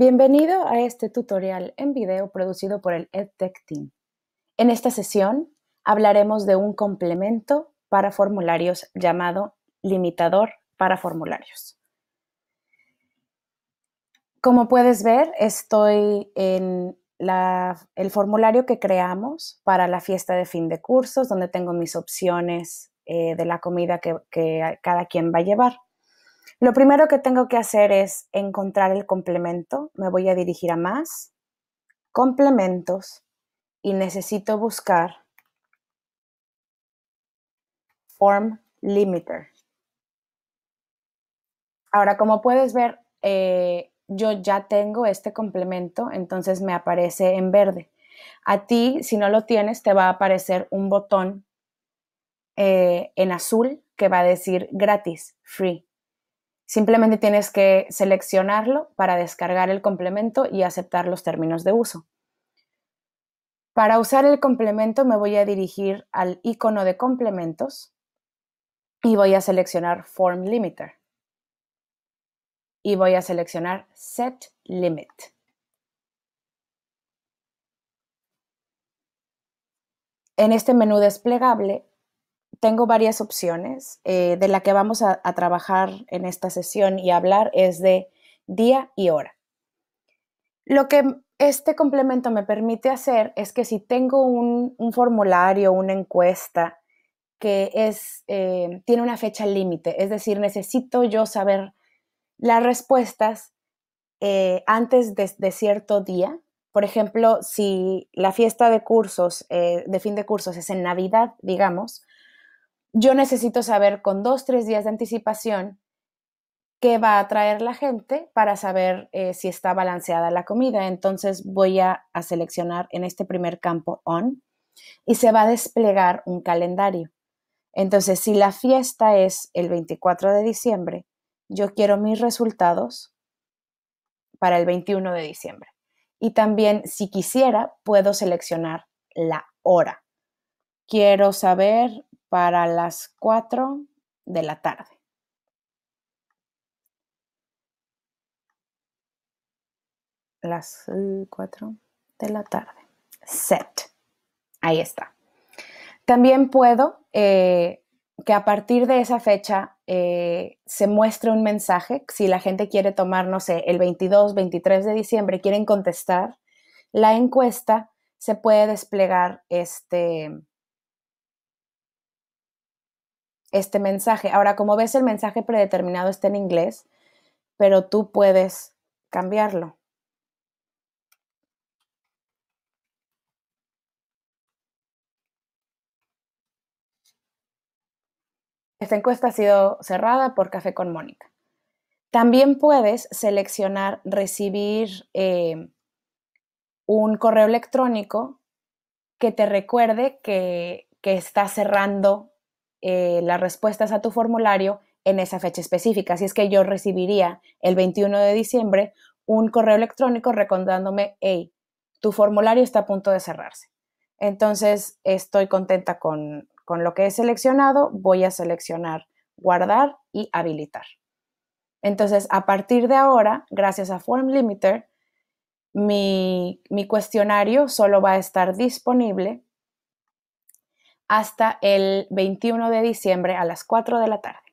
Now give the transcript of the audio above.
Bienvenido a este tutorial en video producido por el EdTech Team. En esta sesión hablaremos de un complemento para formularios llamado limitador para formularios. Como puedes ver, estoy en el formulario que creamos para la fiesta de fin de cursos, donde tengo mis opciones eh, de la comida que cada quien va a llevar. Lo primero que tengo que hacer es encontrar el complemento. Me voy a dirigir a más complementos y necesito buscar form limiter. Ahora, como puedes ver, eh, yo ya tengo este complemento, entonces me aparece en verde. A ti, si no lo tienes, te va a aparecer un botón eh, en azul que va a decir gratis, free. Simplemente tienes que seleccionarlo para descargar el complemento y aceptar los términos de uso. Para usar el complemento me voy a dirigir al icono de complementos y voy a seleccionar Form Limiter. Y voy a seleccionar Set Limit. En este menú desplegable tengo varias opciones. Eh, de la que vamos a, trabajar en esta sesión y hablar es de día y hora. Lo que este complemento me permite hacer es que si tengo un, formulario, una encuesta que es, eh, tiene una fecha límite, es decir, necesito yo saber las respuestas eh, antes de, de, cierto día. Por ejemplo, si la fiesta de cursos, de fin de cursos es en Navidad, digamos, yo necesito saber con dos, tres días de anticipación qué va a traer la gente para saber eh, si está balanceada la comida. Entonces voy a, a seleccionar en este primer campo on y se va a desplegar un calendario. Entonces, si la fiesta es el 24 de diciembre, yo quiero mis resultados para el 21 de diciembre. Y también, si quisiera, puedo seleccionar la hora. Quiero saber para las 4 de la tarde. Las 4 eh, de la tarde. Set. Ahí está. También puedo eh, que a partir de esa fecha eh, se muestre un mensaje. Si la gente quiere tomar, no sé, el 22, 23 de diciembre, quieren contestar la encuesta, se puede desplegar este, este mensaje. Ahora, como ves, el mensaje predeterminado está en inglés, pero tú puedes cambiarlo. Esta encuesta ha sido cerrada por Café con Mónica. También puedes seleccionar recibir eh, un correo electrónico que te recuerde que, que está cerrando eh, las respuestas a tu formulario en esa fecha específica. Así es que yo recibiría el 21 de diciembre un correo electrónico recordándome, hey, tu formulario está a punto de cerrarse. Entonces, estoy contenta con, lo que he seleccionado, voy a seleccionar guardar y habilitar. Entonces, a partir de ahora, gracias a Form Limiter, mi, mi, cuestionario solo va a estar disponible hasta el 21 de diciembre a las 4 de la tarde.